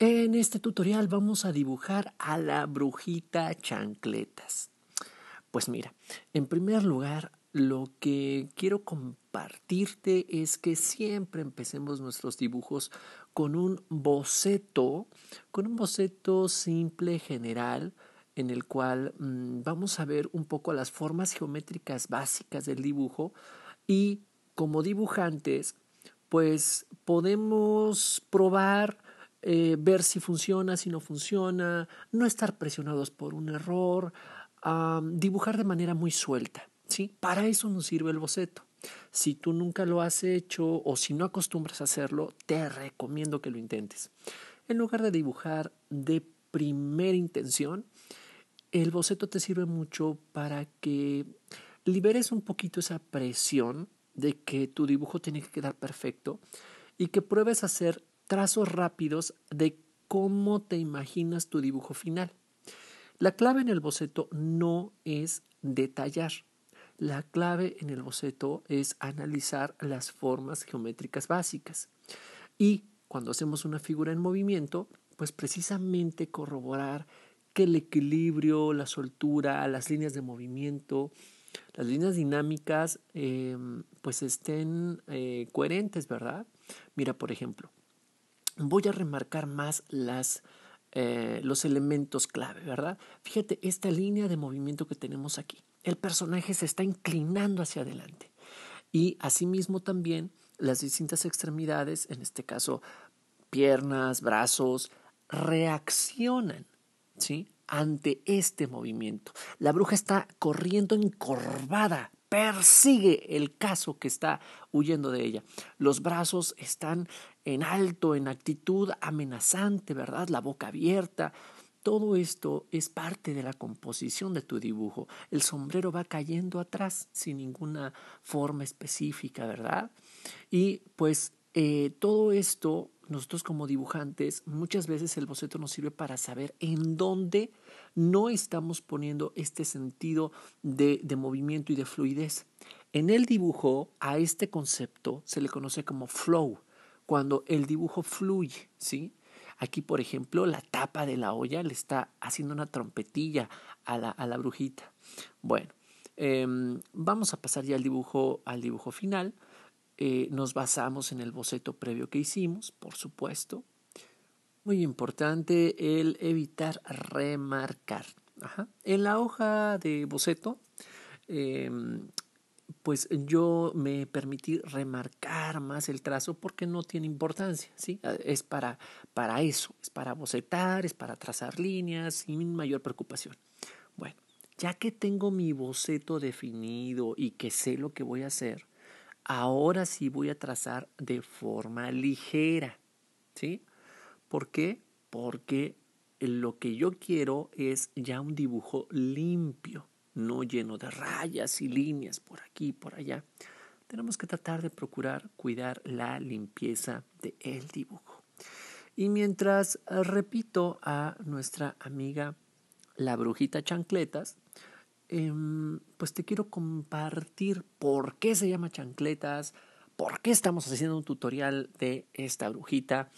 En este tutorial vamos a dibujar a la brujita chancletas. Pues mira, en primer lugar, lo que quiero compartirte es que siempre empecemos nuestros dibujos con un boceto, con un boceto simple general en el cual mm, vamos a ver un poco las formas geométricas básicas del dibujo y como dibujantes, pues podemos probar eh, ver si funciona, si no funciona, no estar presionados por un error, dibujar de manera muy suelta. ¿sí? Para eso nos sirve el boceto. Si tú nunca lo has hecho o si no acostumbras a hacerlo, te recomiendo que lo intentes. En lugar de dibujar de primera intención, el boceto te sirve mucho para que liberes un poquito esa presión de que tu dibujo tiene que quedar perfecto y que pruebes a hacer trazos rápidos de cómo te imaginas tu dibujo final. La clave en el boceto no es detallar. La clave en el boceto es analizar las formas geométricas básicas. Y cuando hacemos una figura en movimiento, pues precisamente corroborar que el equilibrio, la soltura, las líneas de movimiento, las líneas dinámicas, em, pues estén eh, coherentes, ¿verdad? Mira, por ejemplo, voy a remarcar más las, eh, los elementos clave, ¿verdad? Fíjate esta línea de movimiento que tenemos aquí. El personaje se está inclinando hacia adelante y asimismo también las distintas extremidades, en este caso piernas, brazos, reaccionan, ¿sí? Ante este movimiento. La bruja está corriendo encorvada, persigue el caso que está huyendo de ella. Los brazos están en alto, en actitud amenazante, ¿verdad? La boca abierta. Todo esto es parte de la composición de tu dibujo. El sombrero va cayendo atrás sin ninguna forma específica, ¿verdad? Y pues eh, todo esto, nosotros como dibujantes, muchas veces el boceto nos sirve para saber en dónde no estamos poniendo este sentido de movimiento y de fluidez. En el dibujo, a este concepto se le conoce como flow cuando el dibujo fluye, ¿sí? Aquí, por ejemplo, la tapa de la olla le está haciendo una trompetilla a la, brujita. Bueno, em, vamos a pasar ya al dibujo, al dibujo final. Eh, nos basamos en el boceto previo que hicimos, por supuesto. Muy importante el evitar remarcar. Ajá. En la hoja de boceto em, pues yo me permití remarcar más el trazo porque no tiene importancia, ¿sí? Ah, es para, para eso, es para bocetar, es para trazar líneas sin mayor preocupación. Bueno, ya que tengo mi boceto definido y que sé lo que voy a hacer, ahora sí voy a trazar de forma ligera, ¿sí? ¿Por qué? Porque lo que yo quiero es ya un dibujo limpio no lleno de rayas y líneas por aquí y por allá. Tenemos que tratar de procurar cuidar la limpieza del dibujo. Y mientras eh, repito a nuestra amiga la brujita chancletas, em, pues te quiero compartir por qué se llama chancletas, por qué estamos haciendo un tutorial de esta brujita.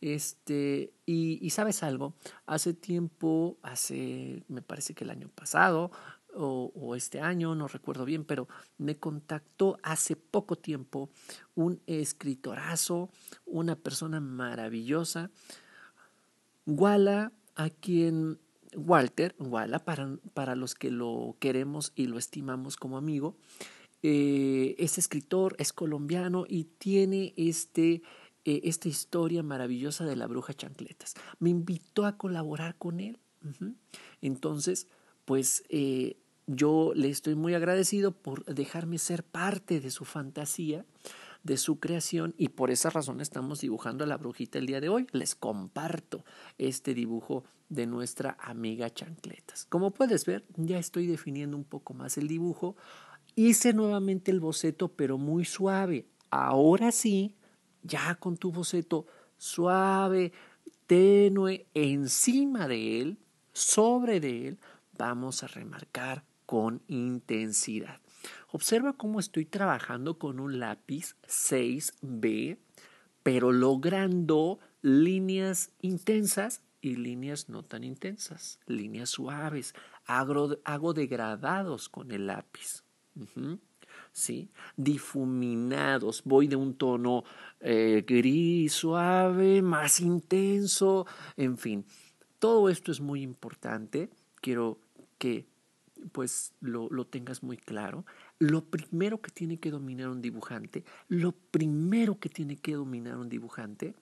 Este, y, y, sabes algo, hace tiempo, hace, me parece que el año pasado, o, este año, no recuerdo bien, pero me contactó hace poco tiempo un escritorazo, una persona maravillosa, Wala, a quien Walter, Walla, para, para los que lo queremos y lo estimamos como amigo, eh, es escritor, es colombiano y tiene este, eh, esta historia maravillosa de la bruja chancletas. Me invitó a colaborar con él. Entonces, pues eh, yo le estoy muy agradecido por dejarme ser parte de su fantasía, de su creación, y por esa razón estamos dibujando a la brujita el día de hoy. Les comparto este dibujo de nuestra amiga Chancletas. Como puedes ver, ya estoy definiendo un poco más el dibujo. Hice nuevamente el boceto, pero muy suave. Ahora sí, ya con tu boceto suave, tenue, encima de él, sobre de él, vamos a remarcar con intensidad. Observa cómo estoy trabajando con un lápiz 6B, pero logrando líneas intensas y líneas no tan intensas, líneas suaves. hago degradados con el lápiz. ¿Sí? Difuminados. Voy de un tono eh, gris, suave, más intenso, en fin. Todo esto es muy importante. Quiero que pues lo, tengas muy claro. Lo primero que tiene que dominar un dibujante, lo primero que tiene que dominar un dibujante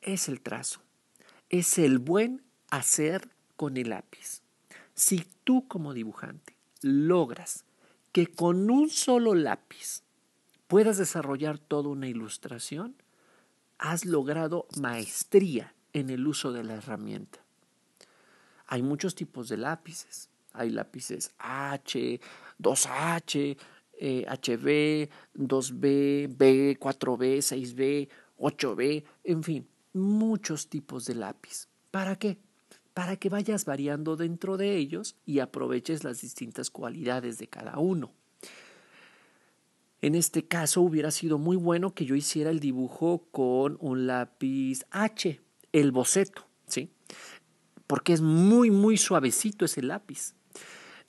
es el trazo, es el buen hacer con el lápiz. Si tú como dibujante logras que con un solo lápiz puedas desarrollar toda una ilustración, has logrado maestría en el uso de la herramienta. Hay muchos tipos de lápices. Hay lápices H, 2H, HB, 2B, B, 4B, 6B, 8B, en fin, muchos tipos de lápiz. ¿Para qué? Para que vayas variando dentro de ellos y aproveches las distintas cualidades de cada uno. En este caso hubiera sido muy bueno que yo hiciera el dibujo con un lápiz H, el boceto, ¿sí? Porque es muy, muy suavecito ese lápiz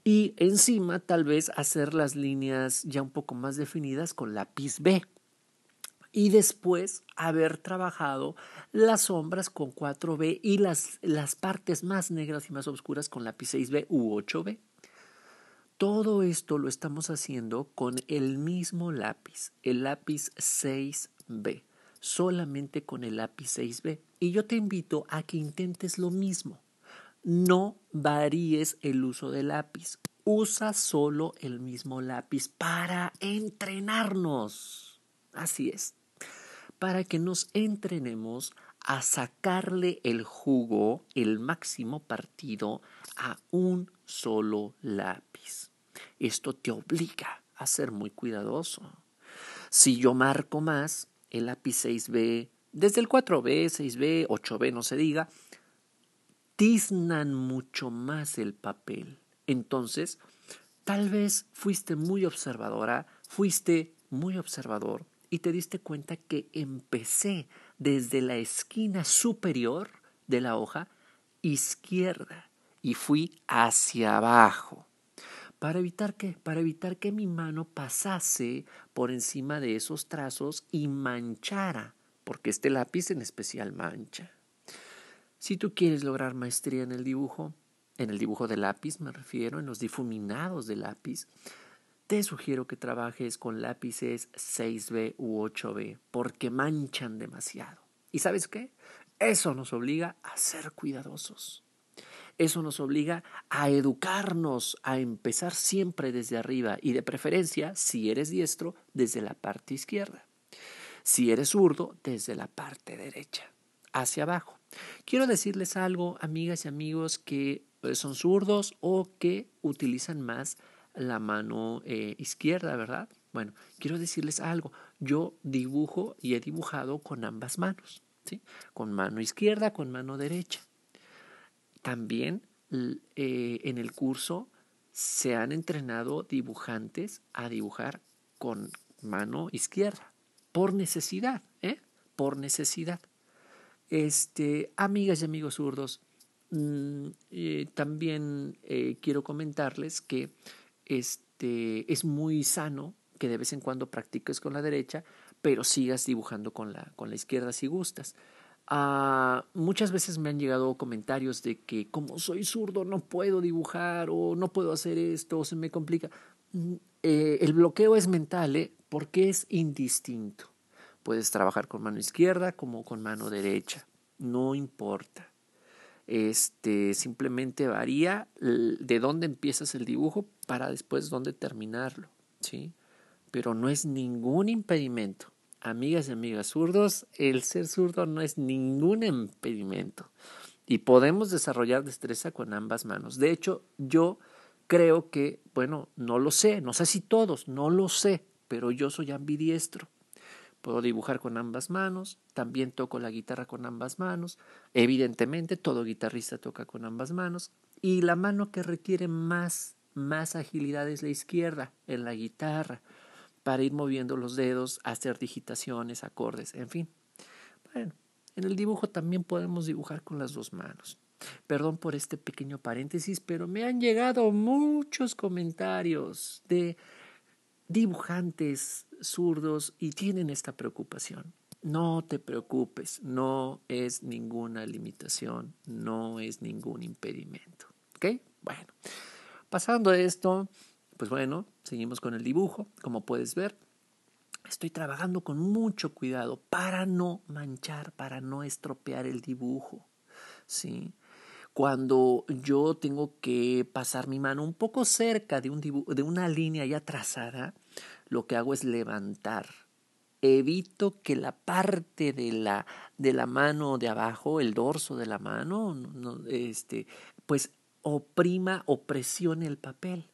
y encima tal vez hacer las líneas ya un poco más definidas con lápiz B. Y después haber trabajado las sombras con 4B y las, partes más negras y más oscuras con lápiz 6B u 8B. Todo esto lo estamos haciendo con el mismo lápiz, el lápiz 6B, solamente con el lápiz 6B. Y yo te invito a que intentes lo mismo. No varíes el uso del lápiz. Usa solo el mismo lápiz para entrenarnos. Así es. Para que nos entrenemos a sacarle el jugo, el máximo partido, a un solo lápiz. Esto te obliga a ser muy cuidadoso. Si yo marco más, el lápiz 6B, desde el 4B, 6B, 8B, no se diga, tiznan mucho más el papel. Entonces, tal vez fuiste muy observadora, fuiste muy observador y te diste cuenta que empecé desde la esquina superior de la hoja izquierda y fui hacia abajo. ¿Para evitar Para evitar que mi mano pasase por encima de esos trazos y manchara, porque este lápiz en especial mancha. Si tú quieres lograr maestría en el dibujo, en el dibujo de lápiz me refiero, en los difuminados de lápiz, te sugiero que trabajes con lápices 6B u 8B porque manchan demasiado. ¿Y sabes qué? Eso nos obliga a ser cuidadosos. Eso nos obliga a educarnos, a empezar siempre desde arriba y de preferencia, si eres diestro, desde la parte izquierda. Si eres zurdo, desde la parte derecha, hacia abajo. Quiero decirles algo, amigas y amigos, que pues, son zurdos o que utilizan más la mano eh, izquierda, ¿verdad? Bueno, quiero decirles algo. Yo dibujo y he dibujado con ambas manos, ¿sí? Con mano izquierda, con mano derecha. También eh, en el curso se han entrenado dibujantes a dibujar con mano izquierda, por necesidad, ¿eh? Por necesidad. Este, amigas y amigos zurdos, mm, eh, también eh, quiero comentarles que este, es muy sano que de vez en cuando practiques con la derecha, pero sigas dibujando con la, izquierda si gustas. Ah, muchas veces me han llegado comentarios de que como soy zurdo no puedo dibujar o no puedo hacer esto o se me complica. Mm, eh, el bloqueo es mental, porque es indistinto. Puedes trabajar con mano izquierda como con mano derecha. No importa. Este simplemente varía de dónde empiezas el dibujo para después dónde terminarlo. ¿sí? Pero no es ningún impedimento. Amigas y amigas zurdos, el ser zurdo no es ningún impedimento. Y podemos desarrollar destreza con ambas manos. De hecho, yo creo que, bueno, no lo sé, no sé si todos, no lo sé, pero yo soy ambidiestro. Puedo dibujar con ambas manos, también toco la guitarra con ambas manos. Evidentemente, todo guitarrista toca con ambas manos. Y la mano que requiere más, más agilidad es la izquierda en la guitarra para ir moviendo los dedos, hacer digitaciones, acordes, en fin. Bueno, en el dibujo también podemos dibujar con las dos manos. Perdón por este pequeño paréntesis, pero me han llegado muchos comentarios de dibujantes zurdos y tienen esta preocupación. No te preocupes, no es ninguna limitación, no es ningún impedimento. ¿Ok? Bueno, pasando esto, pues bueno, seguimos con el dibujo, como puedes ver. Estoy trabajando con mucho cuidado para no manchar, para no estropear el dibujo. ¿Sí? cuando yo tengo que pasar mi mano un poco cerca de, un de una línea ya trazada, lo que hago es levantar. Evito que la parte de la, de la mano de abajo, el dorso de la mano, este, pues oprima o presione el papel.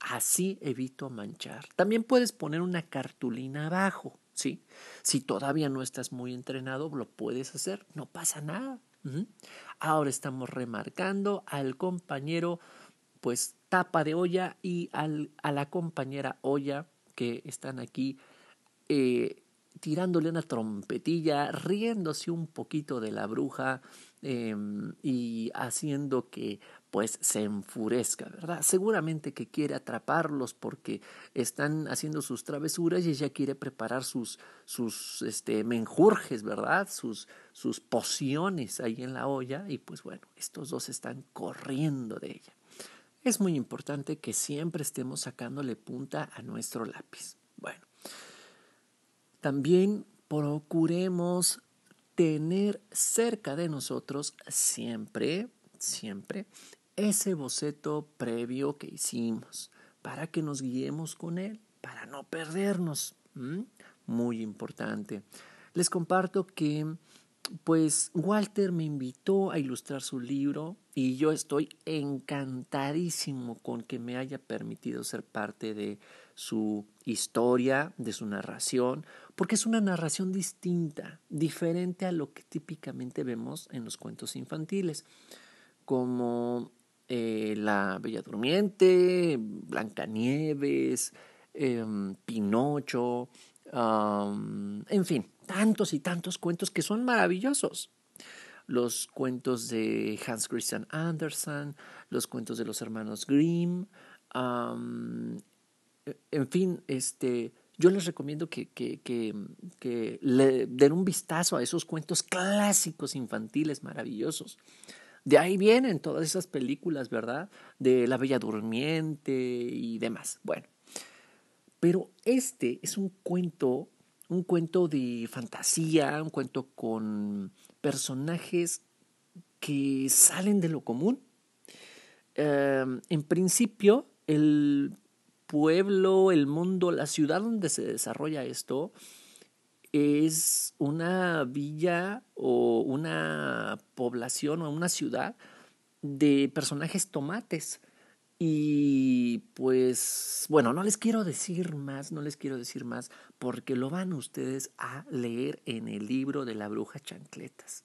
Así evito manchar. También puedes poner una cartulina abajo, ¿sí? Si todavía no estás muy entrenado, lo puedes hacer, no pasa nada. Ahora estamos remarcando al compañero, pues tapa de olla y a la compañera olla que están aquí eh, tirándole una trompetilla, riéndose un poquito de la bruja em, y haciendo que pues se enfurezca, ¿verdad? Seguramente que quiere atraparlos porque están haciendo sus travesuras y ella quiere preparar sus, sus este, menjurjes, ¿verdad? Sus, sus pociones ahí en la olla y pues bueno, estos dos están corriendo de ella es muy importante que siempre estemos sacándole punta a nuestro lápiz. Bueno, también procuremos tener cerca de nosotros siempre, siempre, ese boceto previo que hicimos para que nos guiemos con él, para no perdernos. Muy importante. Les comparto que pues Walter me invitó a ilustrar su libro y yo estoy encantadísimo con que me haya permitido ser parte de su historia, de su narración, porque es una narración distinta, diferente a lo que típicamente vemos en los cuentos infantiles, como eh, La Bella Durmiente, Blancanieves, em, Pinocho, en fin tantos y tantos cuentos que son maravillosos. Los cuentos de Hans Christian Andersen, los cuentos de los hermanos Grimm, en fin, este, yo les recomiendo que, que, que, den un vistazo a esos cuentos clásicos infantiles maravillosos. De ahí vienen todas esas películas, ¿verdad? De La Bella Durmiente y demás. Bueno, pero este es un cuento un cuento de fantasía, un cuento con personajes que salen de lo común. Em, en principio, el pueblo, el mundo, la ciudad donde se desarrolla esto es una villa o una población o una ciudad de personajes tomates y pues, bueno, no les quiero decir más, no les quiero decir más, porque lo van ustedes a leer en el libro de la bruja chancletas.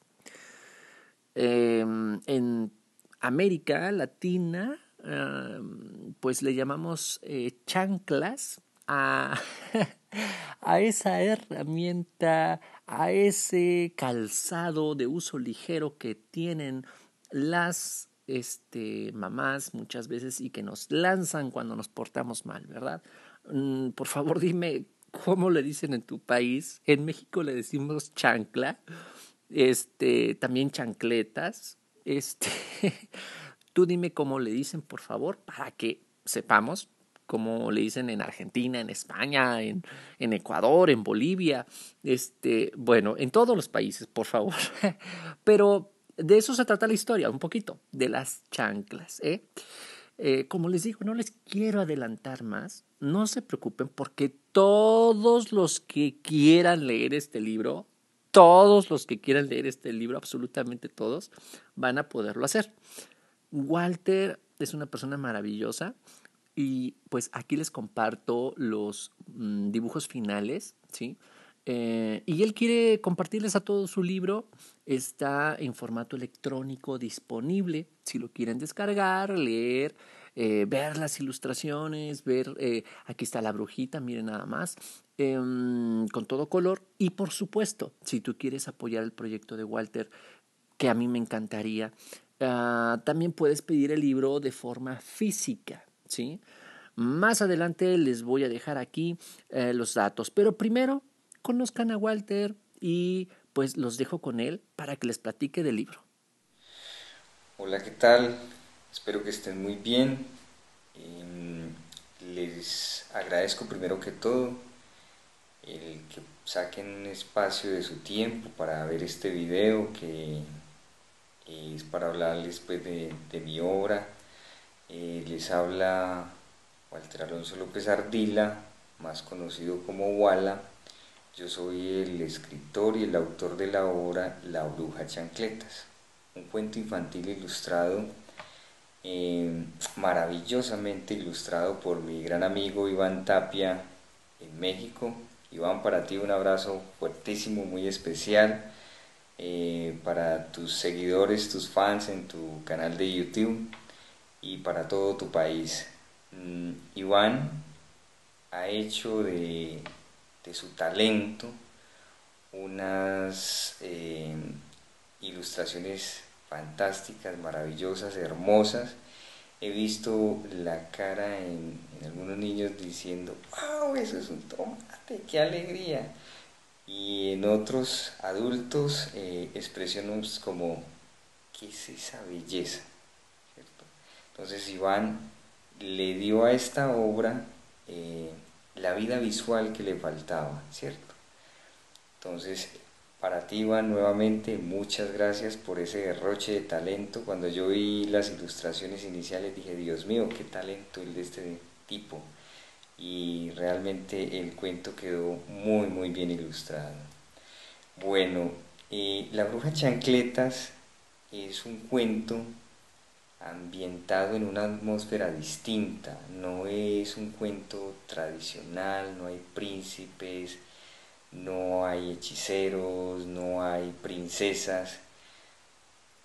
Em, en América Latina, em, pues le llamamos eh, chanclas a, a esa herramienta, a ese calzado de uso ligero que tienen las este, mamás muchas veces y que nos lanzan cuando nos portamos mal, ¿verdad? Mm, por favor, dime cómo le dicen en tu país. En México le decimos chancla, este, también chancletas. Este, tú dime cómo le dicen, por favor, para que sepamos ¿Cómo le dicen en Argentina, en España, en, en, Ecuador, en Bolivia, este, bueno, en todos los países, por favor. Pero de eso se trata la historia, un poquito, de las chanclas. ¿eh? ¿eh? como les digo, no les quiero adelantar más, no se preocupen porque todos los que quieran leer este libro, todos los que quieran leer este libro, absolutamente todos, van a poderlo hacer. Walter es una persona maravillosa y pues aquí les comparto los mm, dibujos finales, ¿sí? Eh, y él quiere compartirles a todos su libro. Está en formato electrónico disponible. Si lo quieren descargar, leer, eh, ver las ilustraciones, ver, eh, aquí está la brujita, miren nada más, em, con todo color. Y por supuesto, si tú quieres apoyar el proyecto de Walter, que a mí me encantaría, ah, también puedes pedir el libro de forma física, ¿sí? Más adelante les voy a dejar aquí los datos, pero primero conozcan a Walter y pues los dejo con él para que les platique del libro. Hola, ¿qué tal? Espero que estén muy bien. Em, les agradezco primero que todo el que saquen un espacio de su tiempo para ver este video que es para hablarles pues, de, mi obra. Eh, les habla Walter Alonso López Ardila, más conocido como Wala. Yo soy el escritor y el autor de la obra La Bruja Chancletas, un cuento infantil ilustrado, em, maravillosamente ilustrado por mi gran amigo Iván Tapia en México. Iván, para ti un abrazo fuertísimo, muy especial, eh, para tus seguidores, tus fans en tu canal de YouTube y para todo tu país. Mm, Iván ha hecho de de su talento, unas eh, ilustraciones fantásticas, maravillosas, hermosas. He visto la cara en, algunos niños diciendo, wow, eso es un tomate, qué alegría. Y en otros adultos eh, expresiones como, ¿qué es esa belleza? Entonces Iván le dio a esta obra eh, la vida visual que le faltaba, ¿cierto? Entonces, para ti, Iván, nuevamente, muchas gracias por ese derroche de talento. Cuando yo vi las ilustraciones iniciales dije, Dios mío, qué talento el de este tipo. Y realmente el cuento quedó muy, muy bien ilustrado. Bueno, eh, La Bruja Chancletas es un cuento ambientado en una atmósfera distinta, no es un cuento tradicional, no hay príncipes, no hay hechiceros, no hay princesas.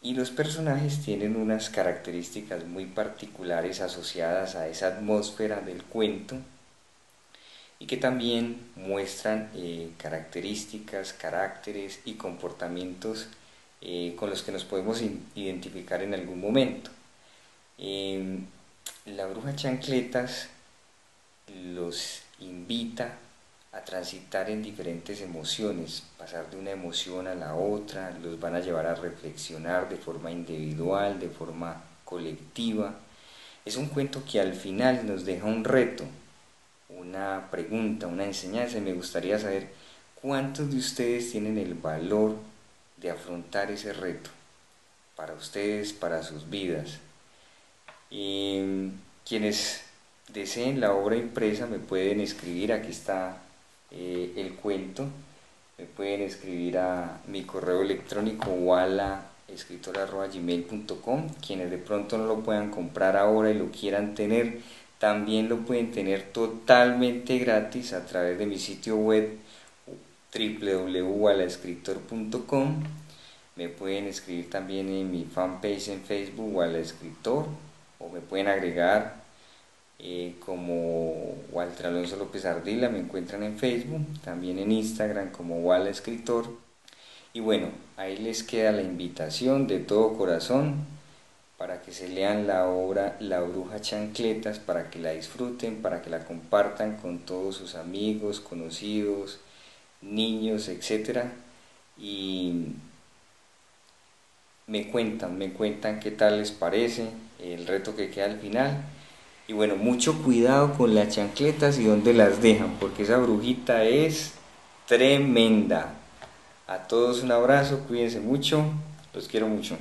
Y los personajes tienen unas características muy particulares asociadas a esa atmósfera del cuento y que también muestran eh, características, caracteres y comportamientos eh, con los que nos podemos identificar en algún momento la bruja chancletas los invita a transitar en diferentes emociones, pasar de una emoción a la otra, los van a llevar a reflexionar de forma individual, de forma colectiva. Es un cuento que al final nos deja un reto, una pregunta, una enseñanza y me gustaría saber cuántos de ustedes tienen el valor de afrontar ese reto para ustedes, para sus vidas. Y mm, quienes deseen la obra impresa me pueden escribir, aquí está eh, el cuento, me pueden escribir a mi correo electrónico walaescritor@gmail.com. quienes de pronto no lo puedan comprar ahora y lo quieran tener también lo pueden tener totalmente gratis a través de mi sitio web www.walaescritor.com me pueden escribir también en mi fanpage en Facebook walaescritor o me pueden agregar eh, como Walter Alonso López Ardila, me encuentran en Facebook, también en Instagram como Wal Escritor. Y bueno, ahí les queda la invitación de todo corazón para que se lean la obra La Bruja Chancletas, para que la disfruten, para que la compartan con todos sus amigos, conocidos, niños, etc. Y me cuentan, me cuentan qué tal les parece el reto que queda al final. Y bueno, mucho cuidado con las chancletas y dónde las dejan, porque esa brujita es tremenda. A todos un abrazo, cuídense mucho, los quiero mucho.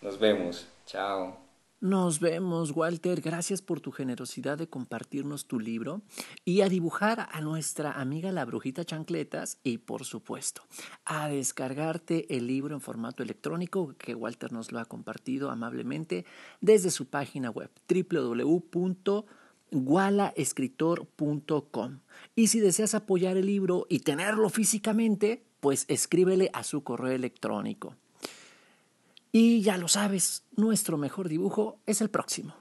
Nos vemos, chao. Nos vemos, Walter. Gracias por tu generosidad de compartirnos tu libro y a dibujar a nuestra amiga la brujita chancletas y, por supuesto, a descargarte el libro en formato electrónico que Walter nos lo ha compartido amablemente desde su página web www.gualaescritor.com. Y si deseas apoyar el libro y tenerlo físicamente, pues escríbele a su correo electrónico. Y ya lo sabes, nuestro mejor dibujo es el próximo.